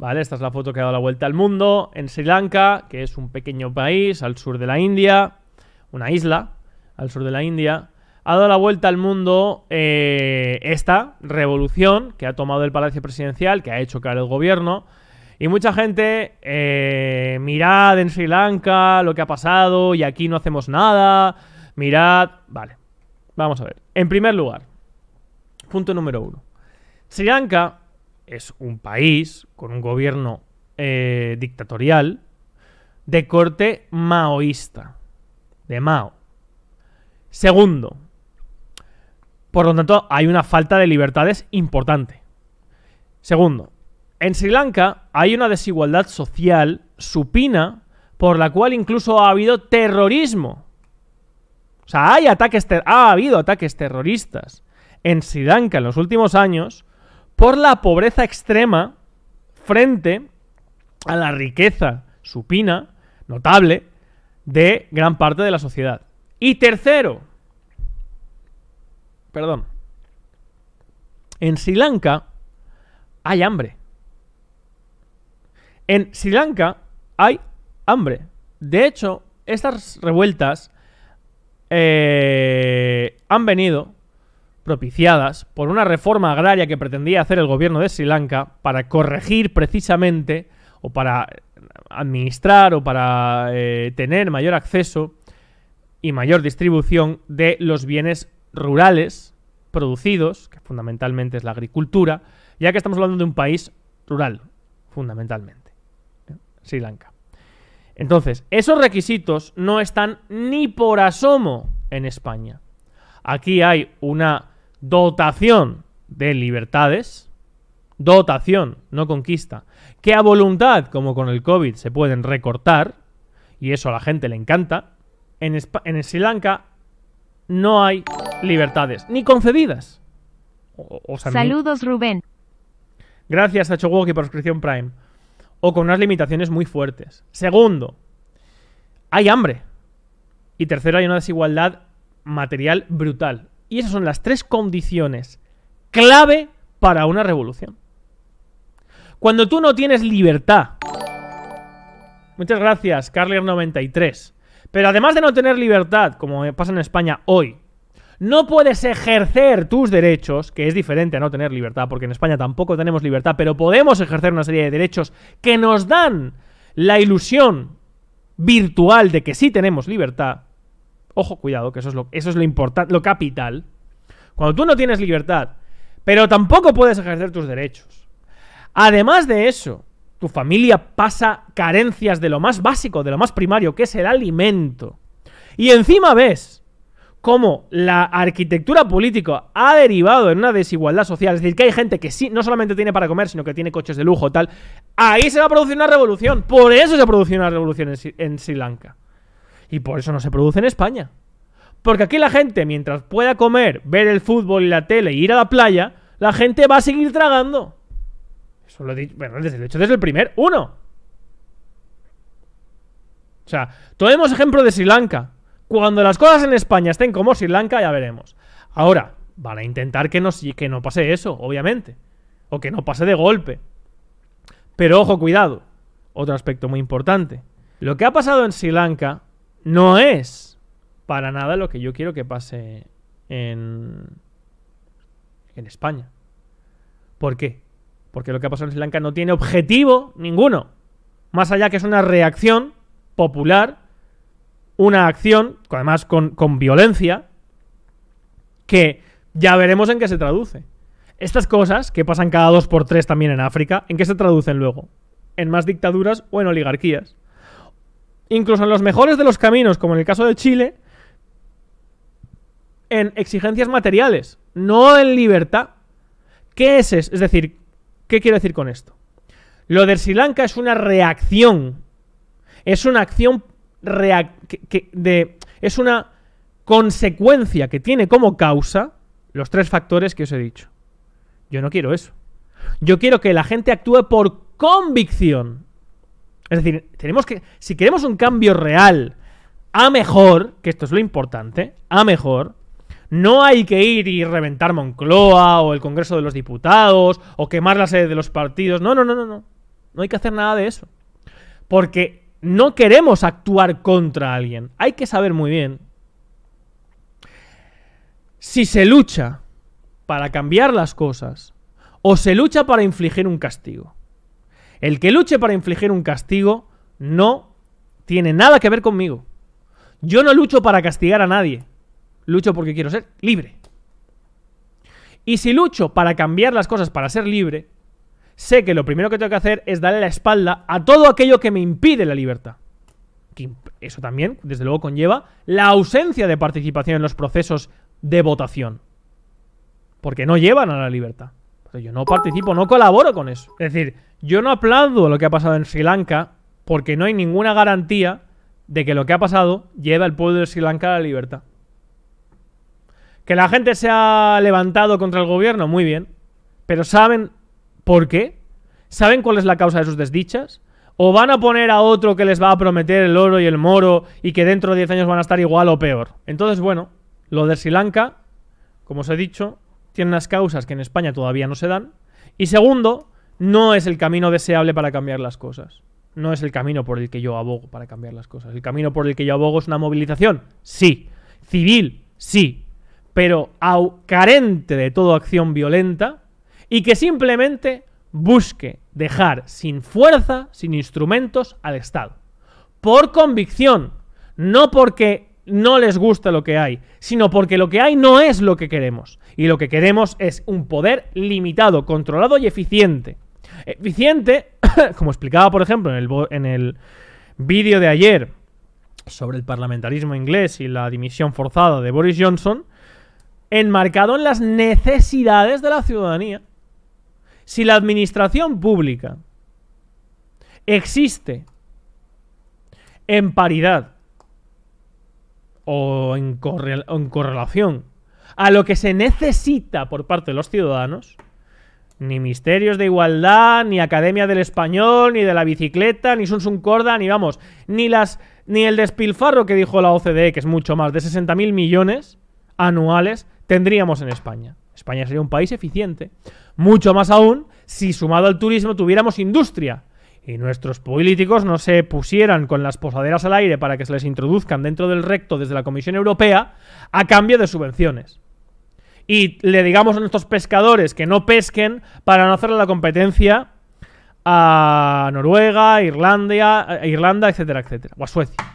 Vale, esta es la foto que ha dado la vuelta al mundo en Sri Lanka, que es un pequeño país al sur de la India, una isla al sur de la India. Ha dado la vuelta al mundo eh, esta revolución que ha tomado el Palacio Presidencial, que ha hecho caer el gobierno. Y mucha gente, eh, mirad en Sri Lanka lo que ha pasado y aquí no hacemos nada. Mirad, vale, vamos a ver. En primer lugar, punto número uno. Sri Lanka es un país con un gobierno eh, dictatorial de corte maoísta, de Mao. Segundo, por lo tanto hay una falta de libertades importante. Segundo, en Sri Lanka hay una desigualdad social supina por la cual incluso ha habido terrorismo. O sea, hay ataques ha habido ataques terroristas en Sri Lanka en los últimos años por la pobreza extrema frente a la riqueza supina, notable, de gran parte de la sociedad. Y tercero, perdón, en Sri Lanka hay hambre. En Sri Lanka hay hambre. De hecho, estas revueltas eh, han venido propiciadas por una reforma agraria que pretendía hacer el gobierno de Sri Lanka para corregir precisamente o para eh, administrar o para eh, tener mayor acceso y mayor distribución de los bienes rurales producidos, que fundamentalmente es la agricultura, ya que estamos hablando de un país rural, fundamentalmente, ¿eh? Sri Lanka. Entonces, esos requisitos no están ni por asomo en España. Aquí hay una dotación de libertades, dotación, no conquista, que a voluntad, como con el COVID, se pueden recortar, y eso a la gente le encanta, en, Sri Lanka no hay libertades, ni concedidas. Saludos, Rubén. Gracias a Chowoki por suscripción Prime. O con unas limitaciones muy fuertes. Segundo, hay hambre. Y tercero, hay una desigualdad material brutal. Y esas son las tres condiciones clave para una revolución. Cuando tú no tienes libertad. Muchas gracias, Carlier93. Pero además de no tener libertad, como pasa en España hoy, no puedes ejercer tus derechos, que es diferente a no tener libertad, porque en España tampoco tenemos libertad, pero podemos ejercer una serie de derechos que nos dan la ilusión virtual de que sí tenemos libertad. Ojo, cuidado, que eso es lo, eso es lo importante, lo capital. Cuando tú no tienes libertad, pero tampoco puedes ejercer tus derechos. Además de eso, tu familia pasa carencias de lo más básico, de lo más primario, que es el alimento. Y encima ves cómo la arquitectura política ha derivado en una desigualdad social. Es decir, que hay gente que sí, no solamente tiene para comer, sino que tiene coches de lujo, tal. Ahí se va a producir una revolución. Por eso se produce una revolución en Sri Lanka. Y por eso no se produce en España. Porque aquí la gente, mientras pueda comer, ver el fútbol y la tele y ir a la playa, la gente va a seguir tragando. Eso lo he dicho, bueno, desde, hecho, desde el primer uno. O sea, tomemos ejemplo de Sri Lanka. Cuando las cosas en España estén como Sri Lanka, ya veremos. Ahora, van a intentar que no, que no pase eso, obviamente. O que no pase de golpe. Pero ojo, cuidado. Otro aspecto muy importante. Lo que ha pasado en Sri Lanka no es para nada lo que yo quiero que pase en, en España. ¿Por qué? Porque lo que ha pasado en Sri Lanka no tiene objetivo ninguno. Más allá que es una reacción popular, una acción, además con, con violencia, que ya veremos en qué se traduce. Estas cosas, que pasan cada dos por tres también en África, ¿en qué se traducen luego? En más dictaduras o en oligarquías incluso en los mejores de los caminos, como en el caso de Chile, en exigencias materiales, no en libertad. ¿Qué es eso? Es decir, ¿qué quiero decir con esto? Lo de Sri Lanka es una reacción. Es una acción de, es una consecuencia que tiene como causa los tres factores que os he dicho. Yo no quiero eso. Yo quiero que la gente actúe por convicción. Es decir, tenemos que. Si queremos un cambio real a mejor, que esto es lo importante, a mejor, no hay que ir y reventar Moncloa o el Congreso de los Diputados o quemar la sede de los partidos. No, no, no, no, no. No hay que hacer nada de eso. Porque no queremos actuar contra alguien. Hay que saber muy bien. Si se lucha para cambiar las cosas o se lucha para infligir un castigo. El que luche para infligir un castigo no tiene nada que ver conmigo. Yo no lucho para castigar a nadie. Lucho porque quiero ser libre. Y si lucho para cambiar las cosas para ser libre, sé que lo primero que tengo que hacer es darle la espalda a todo aquello que me impide la libertad. eso también, desde luego, conlleva la ausencia de participación en los procesos de votación. Porque no llevan a la libertad yo no participo, no colaboro con eso. Es decir, yo no aplaudo lo que ha pasado en Sri Lanka porque no hay ninguna garantía de que lo que ha pasado lleva al pueblo de Sri Lanka a la libertad. Que la gente se ha levantado contra el gobierno, muy bien. Pero ¿saben por qué? ¿Saben cuál es la causa de sus desdichas? ¿O van a poner a otro que les va a prometer el oro y el moro y que dentro de 10 años van a estar igual o peor? Entonces, bueno, lo de Sri Lanka, como os he dicho, tiene unas causas que en España todavía no se dan. Y segundo, no es el camino deseable para cambiar las cosas. No es el camino por el que yo abogo para cambiar las cosas. El camino por el que yo abogo es una movilización, sí. Civil, sí. Pero carente de toda acción violenta y que simplemente busque dejar sin fuerza, sin instrumentos al Estado. Por convicción, no porque no les gusta lo que hay, sino porque lo que hay no es lo que queremos. Y lo que queremos es un poder limitado, controlado y eficiente. Eficiente, como explicaba por ejemplo en el, vídeo de ayer sobre el parlamentarismo inglés y la dimisión forzada de Boris Johnson, enmarcado en las necesidades de la ciudadanía. Si la administración pública existe en paridad o en, correlación a lo que se necesita por parte de los ciudadanos, ni Misterios de Igualdad, ni Academia del Español, ni de la Bicicleta, ni Sun Sun Corda, ni vamos, ni las ni el despilfarro que dijo la OCDE, que es mucho más de 60.000 millones anuales, tendríamos en España. España sería un país eficiente. Mucho más aún si sumado al turismo tuviéramos industria, y nuestros políticos no se pusieran con las posaderas al aire para que se les introduzcan dentro del recto desde la Comisión Europea a cambio de subvenciones. Y le digamos a nuestros pescadores que no pesquen para no hacerle la competencia a Noruega, Irlanda, eh, Irlanda, etcétera, etcétera, o a Suecia.